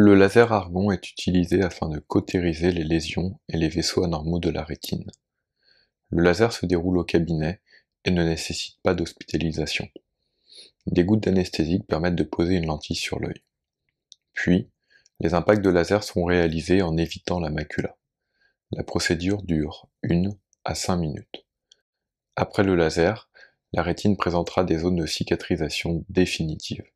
Le laser argon est utilisé afin de cautériser les lésions et les vaisseaux anormaux de la rétine. Le laser se déroule au cabinet et ne nécessite pas d'hospitalisation. Des gouttes d'anesthésique permettent de poser une lentille sur l'œil. Puis, les impacts de laser sont réalisés en évitant la macula. La procédure dure 1 à 5 minutes. Après le laser, la rétine présentera des zones de cicatrisation définitives.